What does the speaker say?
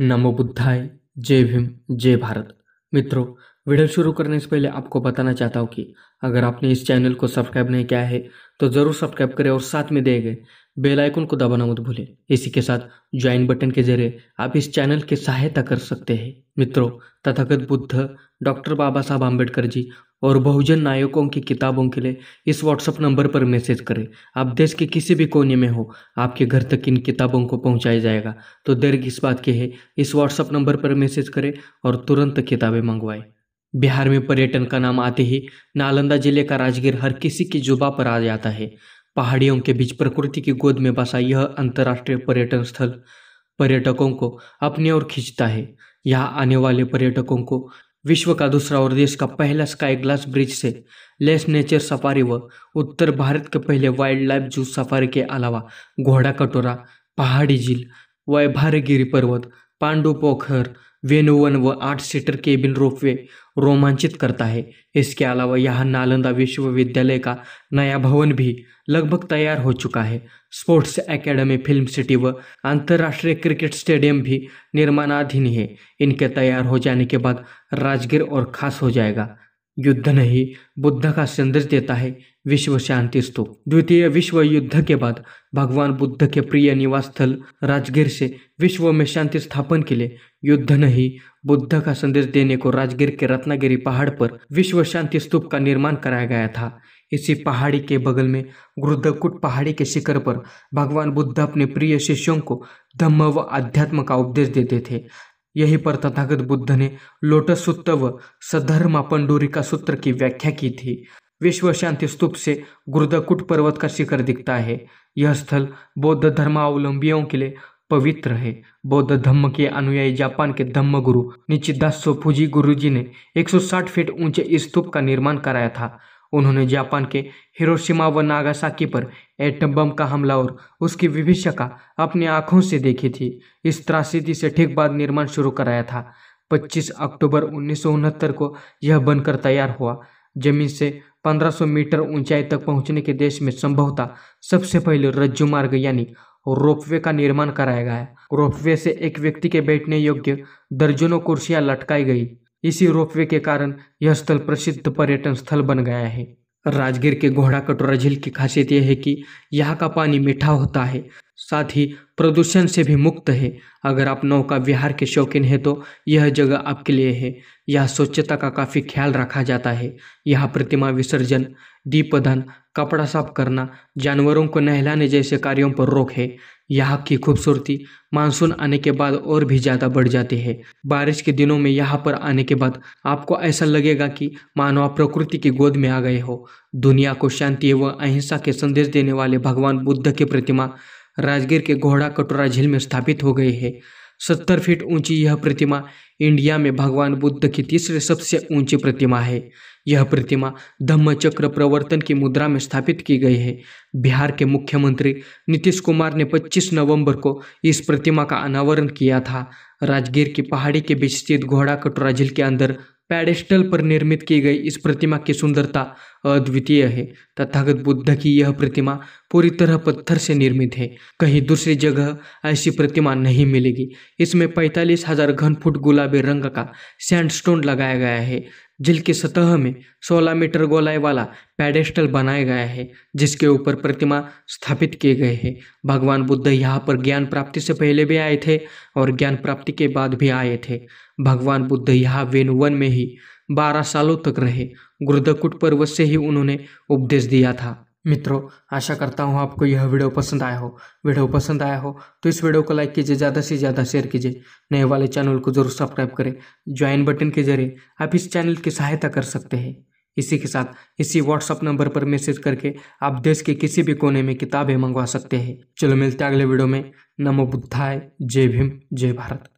नमो बुद्धाय जय भीम जय भारत मित्रों वीडियो शुरू करने से पहले आपको बताना चाहता हूँ कि अगर आपने इस चैनल को सब्सक्राइब नहीं किया है तो ज़रूर सब्सक्राइब करें और साथ में दिए गए बेल आइकन को दबाना मत भूलें इसी के साथ ज्वाइन बटन के जरिए आप इस चैनल की सहायता कर सकते हैं मित्रों तथागत बुद्ध डॉक्टर बाबा साहब आम्बेडकर जी और बहुजन नायकों की किताबों के लिए इस व्हाट्सअप नंबर पर मैसेज करें आप देश के किसी भी कोने में हो आपके घर तक इन किताबों को पहुंचाया जाएगा तो देर किस बात की है इस व्हाट्सअप नंबर पर मैसेज करें और तुरंत किताबें मंगवाएं बिहार में पर्यटन का नाम आते ही नालंदा जिले का राजगीर हर किसी की जुबा पर आ जाता है पहाड़ियों के बीच प्रकृति की गोद में बसा यह अंतर्राष्ट्रीय पर्यटन स्थल पर्यटकों को अपनी ओर खींचता है यहाँ आने वाले पर्यटकों को विश्व का दूसरा और देश का पहला स्काई ग्लास ब्रिज से लेस नेचर सफारी व उत्तर भारत के पहले वाइल्ड लाइफ जू सफारी के अलावा घोड़ा कटोरा पहाड़ी झील वैभारगिरी पर्वत पांडु पोखर वेनोवन व आठ सीटर केबिन रोपवे रोमांचित करता है इसके अलावा यहाँ नालंदा विश्वविद्यालय का नया भवन भी लगभग तैयार हो चुका है स्पोर्ट्स एकेडमी फिल्म सिटी व अंतर्राष्ट्रीय क्रिकेट स्टेडियम भी निर्माणाधीन है इनके तैयार हो जाने के बाद राजगीर और खास हो जाएगा युद्ध नहीं बुद्ध का संदेश देता है विश्व शांति स्तूप द्वितीय विश्व युद्ध के बाद भगवान बुद्ध के प्रिय निवास स्थल राजगीर से विश्व में शांति स्थापन के लिए युद्ध नहीं बुद्ध का संदेश देने को राजगीर के रत्नागिरी पहाड़ पर विश्व शांति स्तूप का निर्माण कराया गया था इसी पहाड़ी के बगल में गुरुदकुट पहाड़ी के शिखर पर भगवान बुद्ध अपने प्रिय शिष्यों को धम्म व अध्यात्म का उपदेश देते थे यही पर तथागत बुद्ध ने लोटस सूत्र व सधर्मा पंडोरी का सूत्र की व्याख्या की थी विश्व शांति स्तूप से गुरुदकुट पर्वत का शिखर दिखता है यह स्थल बौद्ध धर्मावलंबियों के लिए पवित्र है बौद्ध धम्म के अनुयायी जापान के धम्म गुरु निचिदासो फुजी गुरुजी ने 160 फीट ऊंचे इस स्तूप का निर्माण कराया था उन्होंने जापान के हिरोशिमा व नागासाकी पर एटम बम का हमला और उसकी विभिषका अपनी आंखों से देखी थी इस त्रासदी से ठीक बाद निर्माण शुरू कराया था 25 अक्टूबर उन्नीस को यह बनकर तैयार हुआ जमीन से 1500 मीटर ऊंचाई तक पहुंचने के देश में संभवतः सबसे पहले रज्जु मार्ग यानी रोपवे का निर्माण कराया गया रोपवे से एक व्यक्ति के बैठने योग्य दर्जनों कुर्सियां लटकाई गई इसी रोपवे के कारण यह स्थल प्रसिद्ध पर्यटन स्थल बन गया है राजगीर के घोड़ा कटोरा झील की खासियत यह है कि यहाँ का पानी मीठा होता है साथ ही प्रदूषण से भी मुक्त है अगर आप नौका विहार के शौकीन हैं तो यह जगह आपके लिए है यह स्वच्छता का काफ़ी ख्याल रखा जाता है यह प्रतिमा विसर्जन दीपदान कपड़ा साफ करना जानवरों को नहलाने जैसे कार्यों पर रोक है यहाँ की खूबसूरती मानसून आने के बाद और भी ज़्यादा बढ़ जाती है बारिश के दिनों में यहाँ पर आने के बाद आपको ऐसा लगेगा कि मानव प्रकृति की गोद में आ गए हो दुनिया को शांति एवं अहिंसा के संदेश देने वाले भगवान बुद्ध की प्रतिमा राजगीर के घोड़ा कटोरा झील में स्थापित हो गई है सत्तर फीट ऊंची यह प्रतिमा इंडिया में भगवान बुद्ध की तीसरे सबसे ऊंची प्रतिमा है यह प्रतिमा धम्मचक्र प्रवर्तन की मुद्रा में स्थापित की गई है बिहार के मुख्यमंत्री नीतीश कुमार ने 25 नवंबर को इस प्रतिमा का अनावरण किया था राजगीर की पहाड़ी के बीच स्थित घोड़ा कटोरा झील के अंदर पैडेस्टल पर निर्मित की गई इस प्रतिमा की सुंदरता अद्वितीय है तथागत बुद्ध की यह प्रतिमा पूरी तरह पत्थर से निर्मित है कहीं दूसरी जगह ऐसी प्रतिमा नहीं मिलेगी इसमें पैंतालीस हजार घन फुट गुलाबी रंग का सैंडस्टोन लगाया गया है जिल की सतह में 16 मीटर गोलाई वाला पेडेस्टल बनाया गया है जिसके ऊपर प्रतिमा स्थापित किए गए हैं भगवान बुद्ध यहाँ पर ज्ञान प्राप्ति से पहले भी आए थे और ज्ञान प्राप्ति के बाद भी आए थे भगवान बुद्ध यहाँ वेनुवन में ही बारह सालों तक रहे गुरुदकुट पर्वत से ही उन्होंने उपदेश दिया था मित्रों आशा करता हूँ आपको यह वीडियो पसंद आया हो वीडियो पसंद आया हो तो इस वीडियो को लाइक कीजिए ज़्यादा से ज़्यादा शेयर कीजिए नए वाले चैनल को जरूर सब्सक्राइब करें ज्वाइन बटन के जरिए आप इस चैनल की सहायता कर सकते हैं इसी के साथ इसी व्हाट्सअप नंबर पर मैसेज करके आप देश के किसी भी कोने में किताबें मंगवा सकते हैं चलो मिलते हैं अगले वीडियो में नमो बुद्धाय जय भीम जय भारत